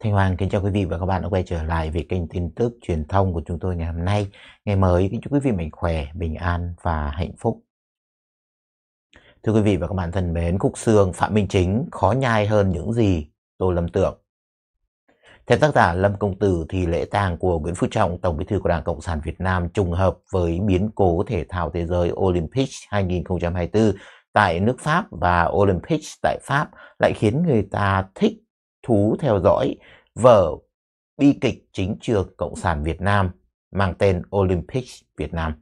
Thanh Hoàng kính chào quý vị và các bạn đã quay trở lại với kênh tin tức truyền thông của chúng tôi ngày hôm nay. Ngày mới kính chúc quý vị mạnh khỏe, bình an và hạnh phúc. Thưa quý vị và các bạn thân mến, khúc xương Phạm Minh Chính khó nhai hơn những gì Tô Lâm tưởng. Theo tác giả Lâm Công Tử thì lễ tang của Nguyễn Phú Trọng, Tổng Bí thư của Đảng Cộng sản Việt Nam trùng hợp với biến cố thể thao thế giới Olympic 2024 tại nước Pháp và Olympic tại Pháp lại khiến người ta thích thú theo dõi vở bi kịch chính trường Cộng sản Việt Nam mang tên Olympic Việt Nam.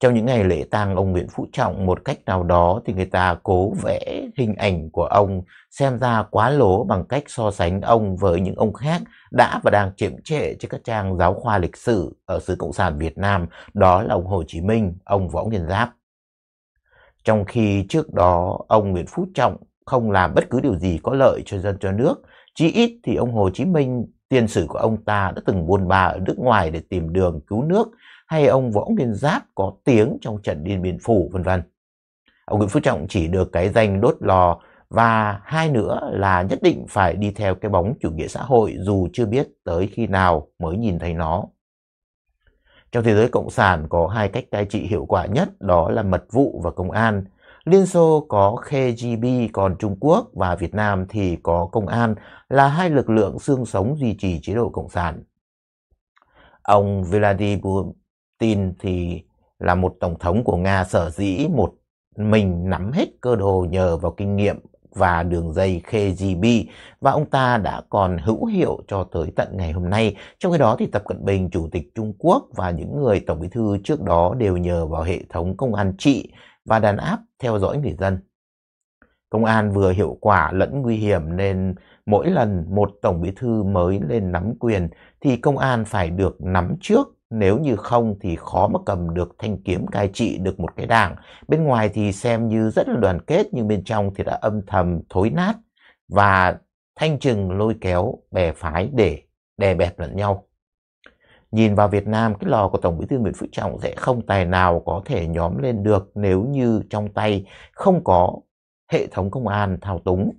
Trong những ngày lễ tang ông Nguyễn Phú Trọng một cách nào đó thì người ta cố vẽ hình ảnh của ông xem ra quá lố bằng cách so sánh ông với những ông khác đã và đang chiếm trệ trên các trang giáo khoa lịch sử ở xứ Cộng sản Việt Nam, đó là ông Hồ Chí Minh, ông Võ Nguyên Giáp. Trong khi trước đó ông Nguyễn Phú Trọng không làm bất cứ điều gì có lợi cho dân cho nước. Chí ít thì ông Hồ Chí Minh, tiền sử của ông ta đã từng buôn ba ở nước ngoài để tìm đường cứu nước, hay ông Võ Nguyên Giáp có tiếng trong trận Điện Biên Phủ vân vân. Ông Nguyễn Phú Trọng chỉ được cái danh đốt lò và hai nữa là nhất định phải đi theo cái bóng chủ nghĩa xã hội dù chưa biết tới khi nào mới nhìn thấy nó. Trong thế giới cộng sản có hai cách cai trị hiệu quả nhất đó là mật vụ và công an. Liên Xô có KGB, còn Trung Quốc và Việt Nam thì có công an là hai lực lượng xương sống duy trì chế độ Cộng sản. Ông Vladimir Putin thì là một tổng thống của Nga sở dĩ một mình nắm hết cơ đồ nhờ vào kinh nghiệm và đường dây KGB và ông ta đã còn hữu hiệu cho tới tận ngày hôm nay. Trong khi đó thì Tập Cận Bình, Chủ tịch Trung Quốc và những người Tổng bí thư trước đó đều nhờ vào hệ thống công an trị và đàn áp theo dõi người dân. Công an vừa hiệu quả lẫn nguy hiểm nên mỗi lần một tổng bí thư mới lên nắm quyền thì công an phải được nắm trước nếu như không thì khó mà cầm được thanh kiếm cai trị được một cái đảng. Bên ngoài thì xem như rất là đoàn kết nhưng bên trong thì đã âm thầm thối nát và thanh trừng lôi kéo bè phái để đè bẹp lẫn nhau. Nhìn vào Việt Nam, cái lò của Tổng Bí thư Nguyễn Phú Trọng sẽ không tài nào có thể nhóm lên được nếu như trong tay không có hệ thống công an thao túng.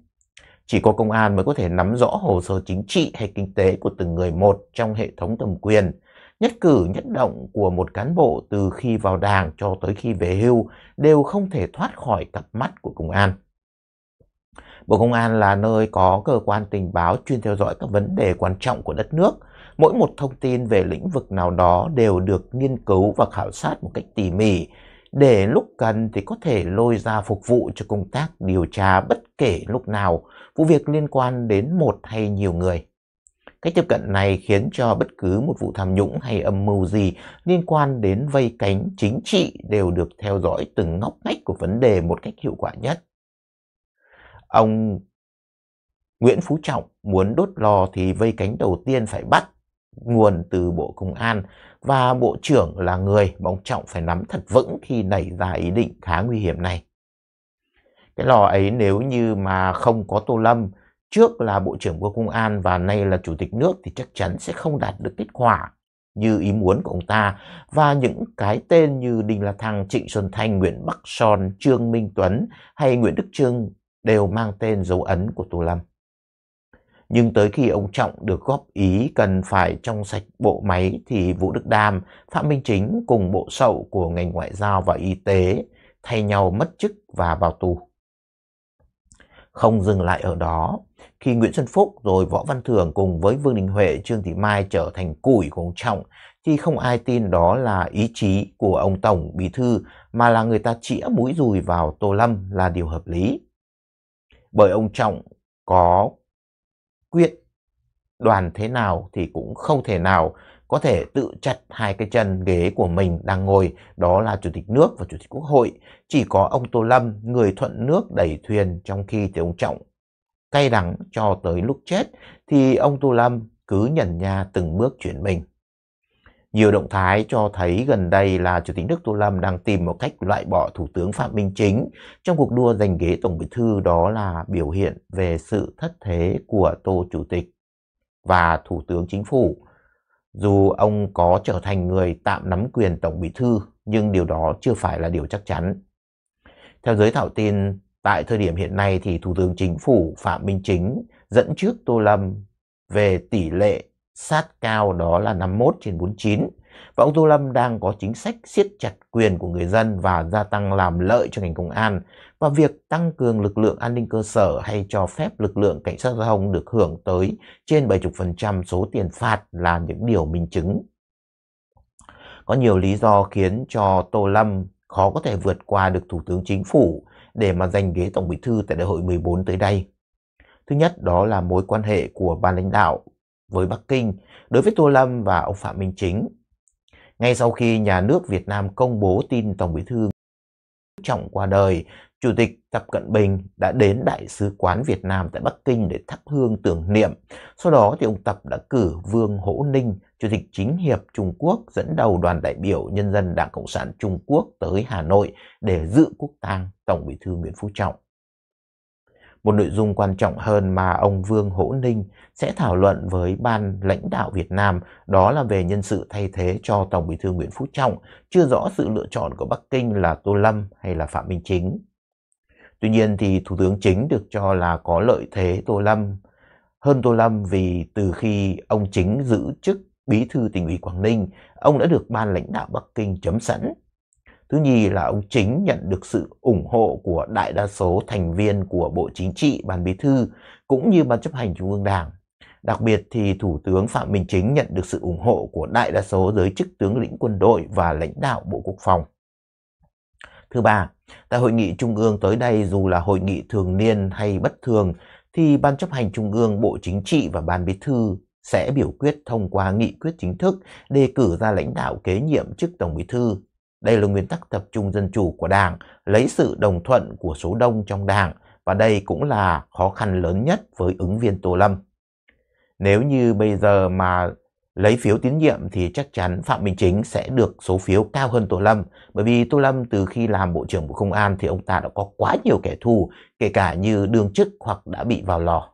Chỉ có công an mới có thể nắm rõ hồ sơ chính trị hay kinh tế của từng người một trong hệ thống thẩm quyền. Nhất cử nhất động của một cán bộ từ khi vào đảng cho tới khi về hưu đều không thể thoát khỏi cặp mắt của công an. Bộ Công an là nơi có cơ quan tình báo chuyên theo dõi các vấn đề quan trọng của đất nước. Mỗi một thông tin về lĩnh vực nào đó đều được nghiên cứu và khảo sát một cách tỉ mỉ, để lúc cần thì có thể lôi ra phục vụ cho công tác điều tra bất kể lúc nào, vụ việc liên quan đến một hay nhiều người. Cách tiếp cận này khiến cho bất cứ một vụ tham nhũng hay âm mưu gì liên quan đến vây cánh chính trị đều được theo dõi từng ngóc ngách của vấn đề một cách hiệu quả nhất. Ông Nguyễn Phú Trọng muốn đốt lò thì vây cánh đầu tiên phải bắt nguồn từ Bộ Công an và Bộ trưởng là người mà ông Trọng phải nắm thật vững khi nảy ra ý định khá nguy hiểm này. Cái lò ấy nếu như mà không có Tô Lâm, trước là Bộ trưởng Bộ Công an và nay là Chủ tịch nước thì chắc chắn sẽ không đạt được kết quả như ý muốn của ông ta và những cái tên như Đinh La Thăng, Trịnh Xuân Thanh, Nguyễn Bắc Son, Trương Minh Tuấn hay Nguyễn Đức Trương đều mang tên dấu ấn của Tô Lâm. Nhưng tới khi ông Trọng được góp ý cần phải trong sạch bộ máy thì Vũ Đức Đam, Phạm Minh Chính cùng bộ sậu của ngành ngoại giao và y tế thay nhau mất chức và vào tù. Không dừng lại ở đó, khi Nguyễn Xuân Phúc rồi Võ Văn thường cùng với Vương Đình Huệ, Trương Thị Mai trở thành củi của ông Trọng thì không ai tin đó là ý chí của ông Tổng Bí Thư mà là người ta chĩa mũi dùi vào Tô Lâm là điều hợp lý bởi ông Trọng có quyết đoàn thế nào thì cũng không thể nào có thể tự chặt hai cái chân ghế của mình đang ngồi, đó là Chủ tịch nước và Chủ tịch Quốc hội. Chỉ có ông Tô Lâm, người thuận nước đẩy thuyền trong khi thì ông Trọng cay đắng cho tới lúc chết thì ông Tô Lâm cứ nhần nha từng bước chuyển mình. Nhiều động thái cho thấy gần đây là Chủ tịch nước Tô Lâm đang tìm một cách loại bỏ Thủ tướng Phạm Minh Chính trong cuộc đua giành ghế Tổng Bí Thư đó là biểu hiện về sự thất thế của Tô Chủ tịch và Thủ tướng Chính phủ. Dù ông có trở thành người tạm nắm quyền Tổng Bí Thư nhưng điều đó chưa phải là điều chắc chắn. Theo giới thảo tin, tại thời điểm hiện nay thì Thủ tướng Chính phủ Phạm Minh Chính dẫn trước Tô Lâm về tỷ lệ sát cao đó là 51 trên 49. Và ông Tô Lâm đang có chính sách siết chặt quyền của người dân và gia tăng làm lợi cho ngành công an. Và việc tăng cường lực lượng an ninh cơ sở hay cho phép lực lượng cảnh sát giao thông được hưởng tới trên 70% số tiền phạt là những điều minh chứng. Có nhiều lý do khiến cho Tô Lâm khó có thể vượt qua được Thủ tướng Chính phủ để mà giành ghế Tổng Bí thư tại Đại hội 14 tới đây. Thứ nhất đó là mối quan hệ của ban lãnh đạo với Bắc Kinh đối với Tô Lâm và ông Phạm Minh Chính. Ngay sau khi nhà nước Việt Nam công bố tin Tổng bí thư Trọng qua đời, Chủ tịch Tập Cận Bình đã đến Đại sứ quán Việt Nam tại Bắc Kinh để thắp hương tưởng niệm. Sau đó thì ông Tập đã cử Vương Hỗ Ninh, Chủ tịch Chính hiệp Trung Quốc dẫn đầu đoàn đại biểu Nhân dân Đảng Cộng sản Trung Quốc tới Hà Nội để dự quốc tang Tổng bí thư Nguyễn Phú Trọng một nội dung quan trọng hơn mà ông Vương Hỗ Ninh sẽ thảo luận với ban lãnh đạo Việt Nam đó là về nhân sự thay thế cho Tổng Bí thư Nguyễn Phú Trọng, chưa rõ sự lựa chọn của Bắc Kinh là Tô Lâm hay là Phạm Minh Chính. Tuy nhiên thì Thủ tướng Chính được cho là có lợi thế Tô Lâm hơn Tô Lâm vì từ khi ông Chính giữ chức Bí thư tỉnh ủy Quảng Ninh, ông đã được ban lãnh đạo Bắc Kinh chấm sẵn Thứ nhì là ông Chính nhận được sự ủng hộ của đại đa số thành viên của Bộ Chính trị, Ban Bí thư cũng như Ban chấp hành Trung ương Đảng. Đặc biệt thì Thủ tướng Phạm Minh Chính nhận được sự ủng hộ của đại đa số giới chức tướng lĩnh quân đội và lãnh đạo Bộ Quốc phòng. Thứ ba, tại hội nghị trung ương tới đây dù là hội nghị thường niên hay bất thường thì Ban chấp hành trung ương Bộ Chính trị và Ban Bí thư sẽ biểu quyết thông qua nghị quyết chính thức đề cử ra lãnh đạo kế nhiệm chức Tổng Bí thư đây là nguyên tắc tập trung dân chủ của Đảng, lấy sự đồng thuận của số đông trong Đảng và đây cũng là khó khăn lớn nhất với ứng viên Tô Lâm. Nếu như bây giờ mà lấy phiếu tín nhiệm thì chắc chắn Phạm Minh Chính sẽ được số phiếu cao hơn Tô Lâm bởi vì Tô Lâm từ khi làm Bộ trưởng Bộ Công an thì ông ta đã có quá nhiều kẻ thù kể cả như đương chức hoặc đã bị vào lò.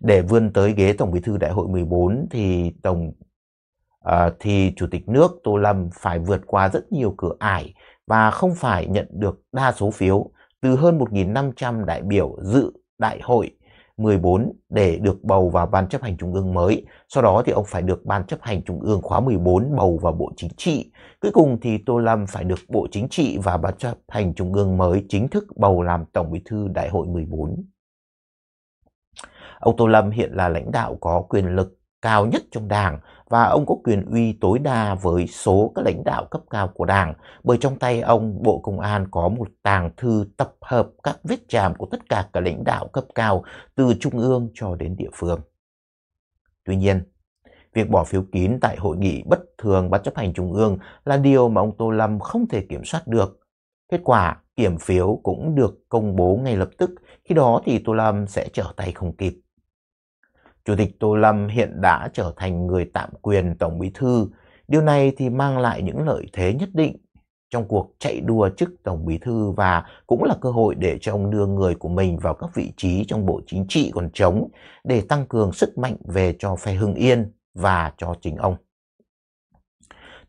Để vươn tới ghế Tổng Bí thư Đại hội 14 thì Tổng à, thì chủ tịch nước tô lâm phải vượt qua rất nhiều cửa ải và không phải nhận được đa số phiếu từ hơn 1.500 đại biểu dự đại hội 14 để được bầu vào Ban chấp hành Trung ương mới. Sau đó thì ông phải được Ban chấp hành Trung ương khóa 14 bầu vào Bộ Chính trị. Cuối cùng thì Tô Lâm phải được Bộ Chính trị và Ban chấp hành Trung ương mới chính thức bầu làm Tổng bí thư Đại hội 14. Ông Tô Lâm hiện là lãnh đạo có quyền lực cao nhất trong đảng và ông có quyền uy tối đa với số các lãnh đạo cấp cao của Đảng bởi trong tay ông Bộ Công an có một tàng thư tập hợp các vết chạm của tất cả các lãnh đạo cấp cao từ trung ương cho đến địa phương. Tuy nhiên, việc bỏ phiếu kín tại hội nghị bất thường ban chấp hành trung ương là điều mà ông Tô Lâm không thể kiểm soát được. Kết quả kiểm phiếu cũng được công bố ngay lập tức, khi đó thì Tô Lâm sẽ trở tay không kịp. Chủ tịch Tô Lâm hiện đã trở thành người tạm quyền Tổng Bí Thư. Điều này thì mang lại những lợi thế nhất định trong cuộc chạy đua chức Tổng Bí Thư và cũng là cơ hội để cho ông đưa người của mình vào các vị trí trong Bộ Chính trị còn trống để tăng cường sức mạnh về cho phe Hưng Yên và cho chính ông.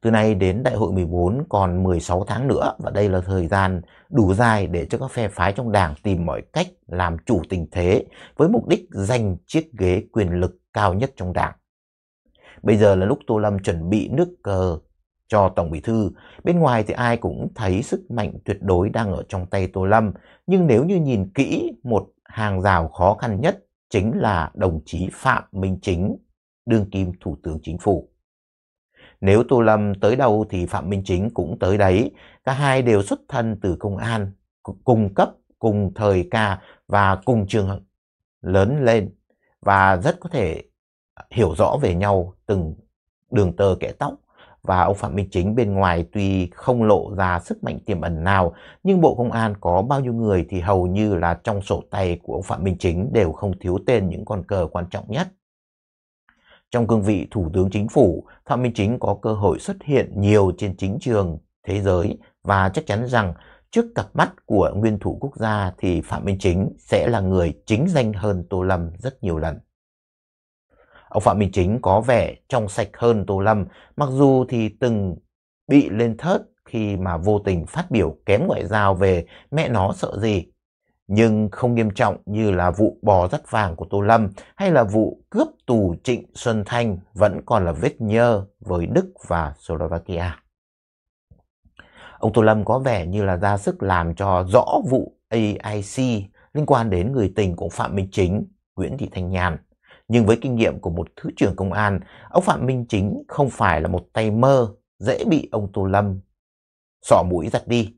Từ nay đến đại hội 14 còn 16 tháng nữa và đây là thời gian đủ dài để cho các phe phái trong đảng tìm mọi cách làm chủ tình thế với mục đích giành chiếc ghế quyền lực cao nhất trong đảng. Bây giờ là lúc Tô Lâm chuẩn bị nước cờ cho Tổng Bí Thư. Bên ngoài thì ai cũng thấy sức mạnh tuyệt đối đang ở trong tay Tô Lâm. Nhưng nếu như nhìn kỹ, một hàng rào khó khăn nhất chính là đồng chí Phạm Minh Chính, đương kim Thủ tướng Chính phủ. Nếu Tô Lâm tới đâu thì Phạm Minh Chính cũng tới đấy. Cả hai đều xuất thân từ công an, cùng cấp, cùng thời ca và cùng trường lớn lên và rất có thể à, hiểu rõ về nhau từng đường tơ kẻ tóc và ông Phạm Minh Chính bên ngoài tuy không lộ ra sức mạnh tiềm ẩn nào, nhưng Bộ Công an có bao nhiêu người thì hầu như là trong sổ tay của ông Phạm Minh Chính đều không thiếu tên những con cờ quan trọng nhất. Trong cương vị Thủ tướng Chính phủ, Phạm Minh Chính có cơ hội xuất hiện nhiều trên chính trường thế giới và chắc chắn rằng trước cặp mắt của nguyên thủ quốc gia thì Phạm Minh Chính sẽ là người chính danh hơn Tô Lâm rất nhiều lần. Ông Phạm Minh Chính có vẻ trong sạch hơn Tô Lâm, mặc dù thì từng bị lên thớt khi mà vô tình phát biểu kém ngoại giao về mẹ nó sợ gì nhưng không nghiêm trọng như là vụ bò rắt vàng của Tô Lâm hay là vụ cướp tù Trịnh Xuân Thanh vẫn còn là vết nhơ với Đức và Slovakia. Ông Tô Lâm có vẻ như là ra sức làm cho rõ vụ AIC liên quan đến người tình của Phạm Minh Chính, Nguyễn Thị Thanh Nhàn. Nhưng với kinh nghiệm của một thứ trưởng công an, ông Phạm Minh Chính không phải là một tay mơ dễ bị ông Tô Lâm sỏ mũi giặt đi.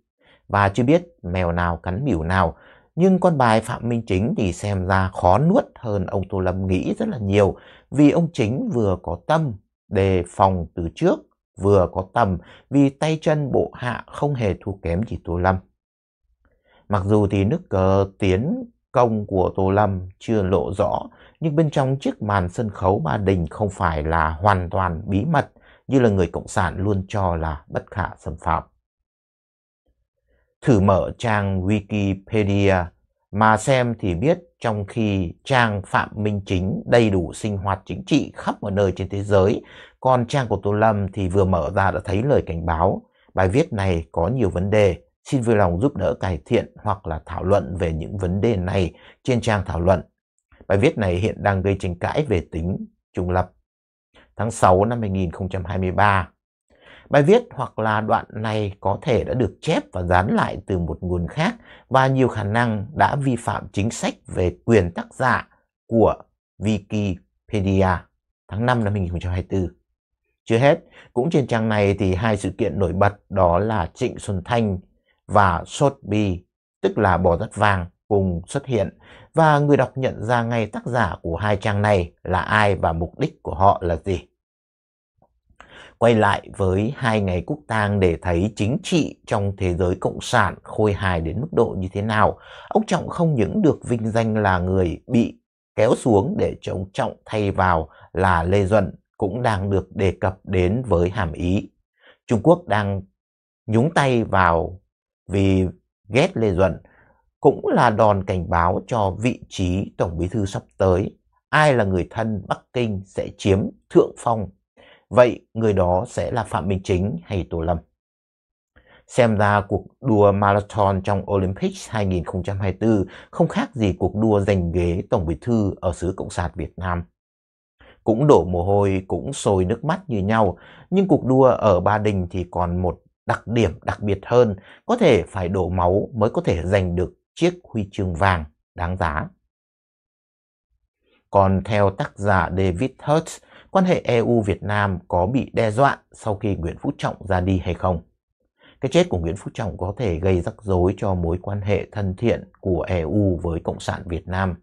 Và chưa biết mèo nào cắn biểu nào, nhưng con bài Phạm Minh Chính thì xem ra khó nuốt hơn ông Tô Lâm nghĩ rất là nhiều vì ông Chính vừa có tâm đề phòng từ trước, vừa có tầm vì tay chân bộ hạ không hề thua kém chỉ Tô Lâm. Mặc dù thì nước cờ tiến công của Tô Lâm chưa lộ rõ, nhưng bên trong chiếc màn sân khấu Ba Đình không phải là hoàn toàn bí mật như là người Cộng sản luôn cho là bất khả xâm phạm thử mở trang Wikipedia mà xem thì biết trong khi trang Phạm Minh Chính đầy đủ sinh hoạt chính trị khắp mọi nơi trên thế giới, còn trang của Tô Lâm thì vừa mở ra đã thấy lời cảnh báo. Bài viết này có nhiều vấn đề, xin vui lòng giúp đỡ cải thiện hoặc là thảo luận về những vấn đề này trên trang thảo luận. Bài viết này hiện đang gây tranh cãi về tính trung lập. Tháng 6 năm 2023, Bài viết hoặc là đoạn này có thể đã được chép và dán lại từ một nguồn khác và nhiều khả năng đã vi phạm chính sách về quyền tác giả của Wikipedia tháng 5 năm 2024. Chưa hết, cũng trên trang này thì hai sự kiện nổi bật đó là Trịnh Xuân Thanh và Sotbi, tức là bò đất vàng, cùng xuất hiện và người đọc nhận ra ngay tác giả của hai trang này là ai và mục đích của họ là gì quay lại với hai ngày quốc tang để thấy chính trị trong thế giới cộng sản khôi hài đến mức độ như thế nào. Ông Trọng không những được vinh danh là người bị kéo xuống để chống Trọng thay vào là Lê Duẩn cũng đang được đề cập đến với hàm ý. Trung Quốc đang nhúng tay vào vì ghét Lê Duẩn cũng là đòn cảnh báo cho vị trí Tổng Bí Thư sắp tới. Ai là người thân Bắc Kinh sẽ chiếm thượng phong Vậy người đó sẽ là Phạm Minh Chính hay Tô Lâm? Xem ra cuộc đua marathon trong Olympics 2024 không khác gì cuộc đua giành ghế Tổng Bí Thư ở xứ Cộng sản Việt Nam. Cũng đổ mồ hôi, cũng sôi nước mắt như nhau, nhưng cuộc đua ở Ba Đình thì còn một đặc điểm đặc biệt hơn, có thể phải đổ máu mới có thể giành được chiếc huy chương vàng đáng giá. Còn theo tác giả David Hertz, quan hệ EU-Việt Nam có bị đe dọa sau khi Nguyễn Phú Trọng ra đi hay không. Cái chết của Nguyễn Phú Trọng có thể gây rắc rối cho mối quan hệ thân thiện của EU với Cộng sản Việt Nam.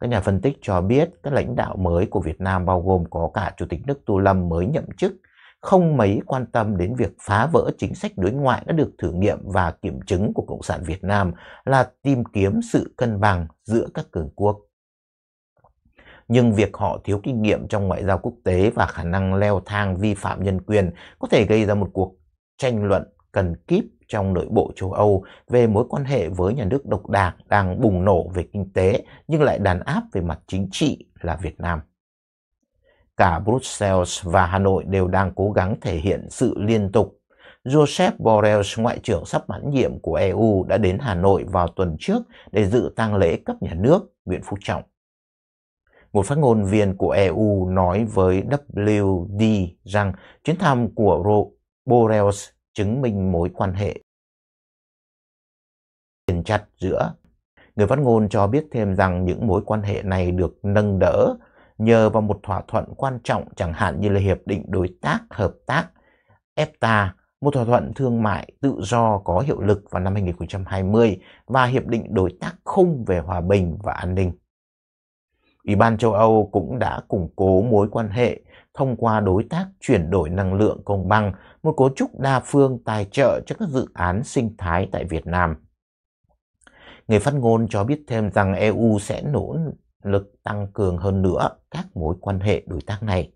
Các nhà phân tích cho biết các lãnh đạo mới của Việt Nam bao gồm có cả Chủ tịch nước Tô Lâm mới nhậm chức, không mấy quan tâm đến việc phá vỡ chính sách đối ngoại đã được thử nghiệm và kiểm chứng của Cộng sản Việt Nam là tìm kiếm sự cân bằng giữa các cường quốc nhưng việc họ thiếu kinh nghiệm trong ngoại giao quốc tế và khả năng leo thang vi phạm nhân quyền có thể gây ra một cuộc tranh luận cần kíp trong nội bộ châu Âu về mối quan hệ với nhà nước độc đảng đang bùng nổ về kinh tế nhưng lại đàn áp về mặt chính trị là Việt Nam. Cả Brussels và Hà Nội đều đang cố gắng thể hiện sự liên tục. Joseph Borrell, Ngoại trưởng sắp mãn nhiệm của EU, đã đến Hà Nội vào tuần trước để dự tang lễ cấp nhà nước Nguyễn Phú Trọng. Một phát ngôn viên của EU nói với WD rằng chuyến thăm của Borrell chứng minh mối quan hệ tiền chặt giữa. Người phát ngôn cho biết thêm rằng những mối quan hệ này được nâng đỡ nhờ vào một thỏa thuận quan trọng chẳng hạn như là Hiệp định Đối tác Hợp tác EFTA, một thỏa thuận thương mại tự do có hiệu lực vào năm 2020 và Hiệp định Đối tác Khung về Hòa bình và An ninh. Ủy ban châu Âu cũng đã củng cố mối quan hệ thông qua đối tác chuyển đổi năng lượng công bằng, một cấu trúc đa phương tài trợ cho các dự án sinh thái tại Việt Nam. Người phát ngôn cho biết thêm rằng EU sẽ nỗ lực tăng cường hơn nữa các mối quan hệ đối tác này.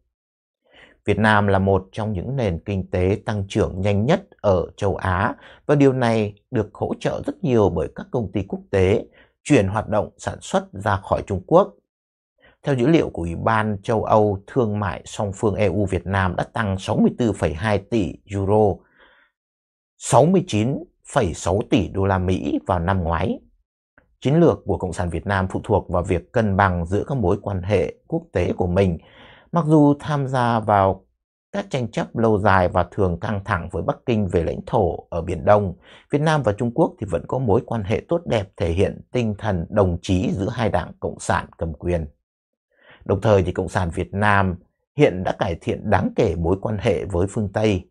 Việt Nam là một trong những nền kinh tế tăng trưởng nhanh nhất ở châu Á và điều này được hỗ trợ rất nhiều bởi các công ty quốc tế chuyển hoạt động sản xuất ra khỏi Trung Quốc theo dữ liệu của Ủy ban châu Âu, thương mại song phương EU Việt Nam đã tăng 64,2 tỷ euro, 69,6 tỷ đô la Mỹ vào năm ngoái. Chiến lược của Cộng sản Việt Nam phụ thuộc vào việc cân bằng giữa các mối quan hệ quốc tế của mình, mặc dù tham gia vào các tranh chấp lâu dài và thường căng thẳng với Bắc Kinh về lãnh thổ ở Biển Đông, Việt Nam và Trung Quốc thì vẫn có mối quan hệ tốt đẹp thể hiện tinh thần đồng chí giữa hai đảng Cộng sản cầm quyền. Đồng thời thì Cộng sản Việt Nam hiện đã cải thiện đáng kể mối quan hệ với phương Tây.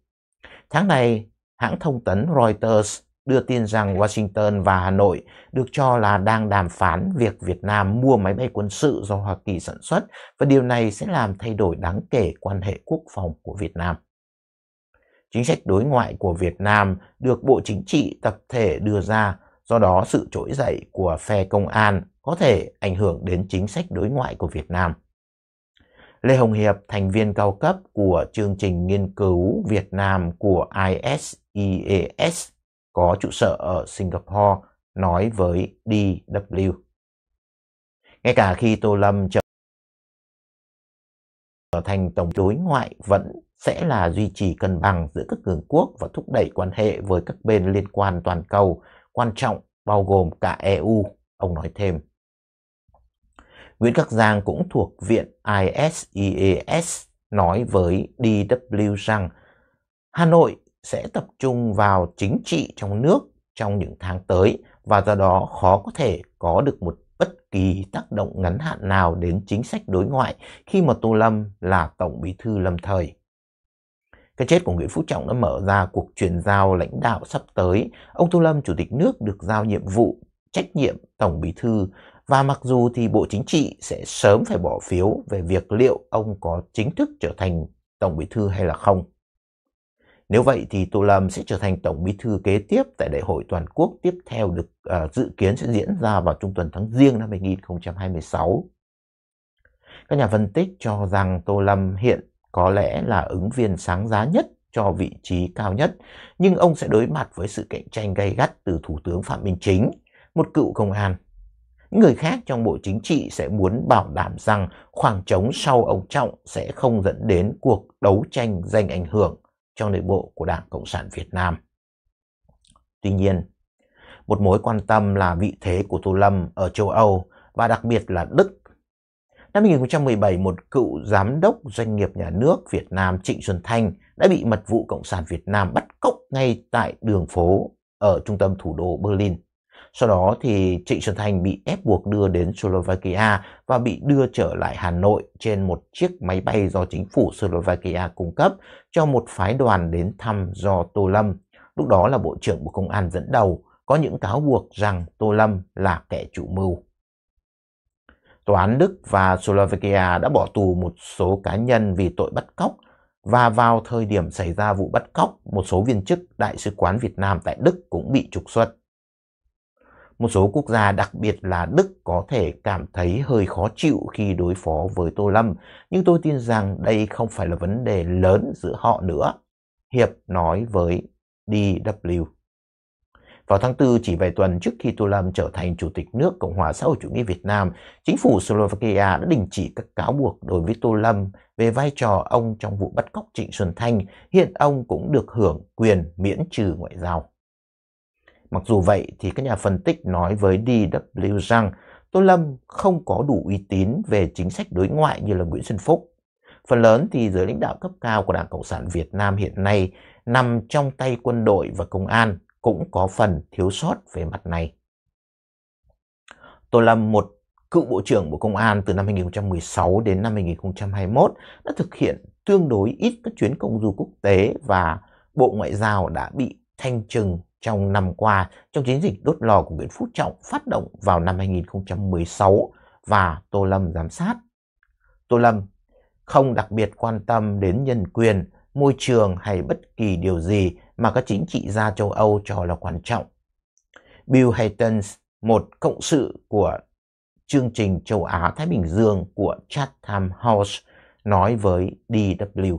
Tháng này, hãng thông tấn Reuters đưa tin rằng Washington và Hà Nội được cho là đang đàm phán việc Việt Nam mua máy bay quân sự do Hoa Kỳ sản xuất và điều này sẽ làm thay đổi đáng kể quan hệ quốc phòng của Việt Nam. Chính sách đối ngoại của Việt Nam được Bộ Chính trị tập thể đưa ra, do đó sự trỗi dậy của phe công an có thể ảnh hưởng đến chính sách đối ngoại của Việt Nam. Lê Hồng Hiệp, thành viên cao cấp của chương trình nghiên cứu Việt Nam của ISEAS e có trụ sở ở Singapore, nói với DW. Ngay cả khi Tô Lâm trở thành tổng đối ngoại vẫn sẽ là duy trì cân bằng giữa các cường quốc và thúc đẩy quan hệ với các bên liên quan toàn cầu, quan trọng bao gồm cả EU, ông nói thêm. Nguyễn Khắc Giang cũng thuộc Viện ISEAS e nói với DW rằng Hà Nội sẽ tập trung vào chính trị trong nước trong những tháng tới và do đó khó có thể có được một bất kỳ tác động ngắn hạn nào đến chính sách đối ngoại khi mà Tô Lâm là Tổng Bí thư lâm thời. Cái chết của Nguyễn Phú Trọng đã mở ra cuộc chuyển giao lãnh đạo sắp tới. Ông Tô Lâm, Chủ tịch nước, được giao nhiệm vụ trách nhiệm Tổng Bí thư và mặc dù thì Bộ Chính trị sẽ sớm phải bỏ phiếu về việc liệu ông có chính thức trở thành Tổng Bí thư hay là không. Nếu vậy thì Tô Lâm sẽ trở thành Tổng Bí thư kế tiếp tại Đại hội Toàn quốc tiếp theo được uh, dự kiến sẽ diễn ra vào trung tuần tháng riêng năm 2026. Các nhà phân tích cho rằng Tô Lâm hiện có lẽ là ứng viên sáng giá nhất cho vị trí cao nhất, nhưng ông sẽ đối mặt với sự cạnh tranh gay gắt từ Thủ tướng Phạm Minh Chính, một cựu công an Người khác trong Bộ Chính trị sẽ muốn bảo đảm rằng khoảng trống sau ông Trọng sẽ không dẫn đến cuộc đấu tranh giành ảnh hưởng trong nội bộ của Đảng Cộng sản Việt Nam. Tuy nhiên, một mối quan tâm là vị thế của Tô Lâm ở châu Âu và đặc biệt là Đức. Năm 2017, một cựu giám đốc doanh nghiệp nhà nước Việt Nam Trịnh Xuân Thanh đã bị mật vụ Cộng sản Việt Nam bắt cóc ngay tại đường phố ở trung tâm thủ đô Berlin. Sau đó thì Trịnh Xuân Thanh bị ép buộc đưa đến Slovakia và bị đưa trở lại Hà Nội trên một chiếc máy bay do chính phủ Slovakia cung cấp cho một phái đoàn đến thăm do Tô Lâm, lúc đó là Bộ trưởng Bộ Công an dẫn đầu, có những cáo buộc rằng Tô Lâm là kẻ chủ mưu. Tòa án Đức và Slovakia đã bỏ tù một số cá nhân vì tội bắt cóc và vào thời điểm xảy ra vụ bắt cóc, một số viên chức Đại sứ quán Việt Nam tại Đức cũng bị trục xuất. Một số quốc gia đặc biệt là Đức có thể cảm thấy hơi khó chịu khi đối phó với Tô Lâm, nhưng tôi tin rằng đây không phải là vấn đề lớn giữa họ nữa. Hiệp nói với DW. Vào tháng 4 chỉ vài tuần trước khi Tô Lâm trở thành Chủ tịch nước Cộng hòa xã hội chủ nghĩa Việt Nam, chính phủ Slovakia đã đình chỉ các cáo buộc đối với Tô Lâm về vai trò ông trong vụ bắt cóc Trịnh Xuân Thanh. Hiện ông cũng được hưởng quyền miễn trừ ngoại giao. Mặc dù vậy thì các nhà phân tích nói với DW rằng Tô Lâm không có đủ uy tín về chính sách đối ngoại như là Nguyễn Xuân Phúc. Phần lớn thì giới lãnh đạo cấp cao của Đảng Cộng sản Việt Nam hiện nay nằm trong tay quân đội và công an cũng có phần thiếu sót về mặt này. Tô Lâm, một cựu Bộ trưởng Bộ Công an từ năm 2016 đến năm 2021, đã thực hiện tương đối ít các chuyến công du quốc tế và Bộ Ngoại giao đã bị thanh trừng trong năm qua, trong chiến dịch đốt lò của Nguyễn Phú Trọng phát động vào năm 2016 và Tô Lâm giám sát. Tô Lâm không đặc biệt quan tâm đến nhân quyền, môi trường hay bất kỳ điều gì mà các chính trị gia châu Âu cho là quan trọng. Bill Haytens, một cộng sự của chương trình châu Á-Thái Bình Dương của Chatham House, nói với DW.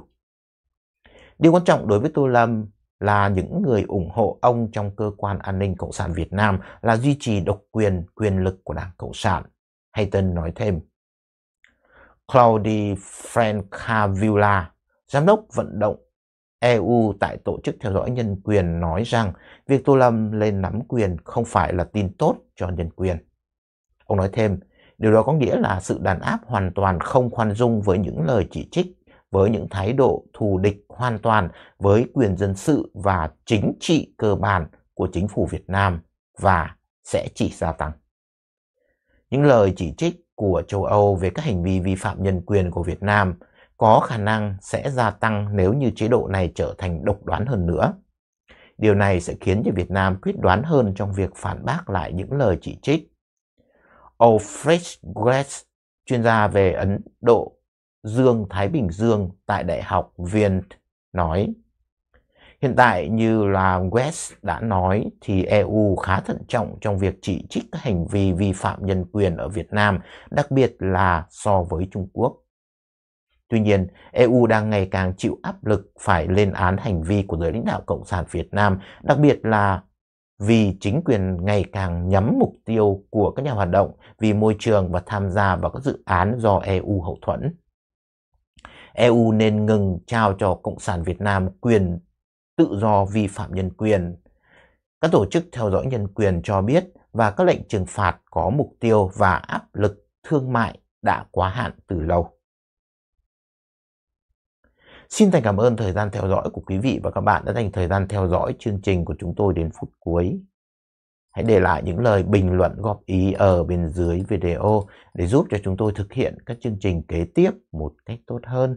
Điều quan trọng đối với Tô Lâm là những người ủng hộ ông trong cơ quan an ninh Cộng sản Việt Nam là duy trì độc quyền, quyền lực của Đảng Cộng sản. Hayton nói thêm. Claudi Francavilla, giám đốc vận động EU tại Tổ chức Theo dõi Nhân quyền nói rằng việc Tô Lâm lên nắm quyền không phải là tin tốt cho nhân quyền. Ông nói thêm, điều đó có nghĩa là sự đàn áp hoàn toàn không khoan dung với những lời chỉ trích với những thái độ thù địch hoàn toàn với quyền dân sự và chính trị cơ bản của chính phủ Việt Nam và sẽ chỉ gia tăng. Những lời chỉ trích của châu Âu về các hành vi vi phạm nhân quyền của Việt Nam có khả năng sẽ gia tăng nếu như chế độ này trở thành độc đoán hơn nữa. Điều này sẽ khiến cho Việt Nam quyết đoán hơn trong việc phản bác lại những lời chỉ trích. Alfred Gress, chuyên gia về Ấn Độ Dương Thái Bình Dương tại Đại học Viên nói. Hiện tại như là West đã nói thì EU khá thận trọng trong việc chỉ trích hành vi vi phạm nhân quyền ở Việt Nam, đặc biệt là so với Trung Quốc. Tuy nhiên, EU đang ngày càng chịu áp lực phải lên án hành vi của giới lãnh đạo Cộng sản Việt Nam, đặc biệt là vì chính quyền ngày càng nhắm mục tiêu của các nhà hoạt động vì môi trường và tham gia vào các dự án do EU hậu thuẫn. EU nên ngừng trao cho Cộng sản Việt Nam quyền tự do vi phạm nhân quyền. Các tổ chức theo dõi nhân quyền cho biết và các lệnh trừng phạt có mục tiêu và áp lực thương mại đã quá hạn từ lâu. Xin thành cảm ơn thời gian theo dõi của quý vị và các bạn đã dành thời gian theo dõi chương trình của chúng tôi đến phút cuối. Hãy để lại những lời bình luận góp ý ở bên dưới video để giúp cho chúng tôi thực hiện các chương trình kế tiếp một cách tốt hơn.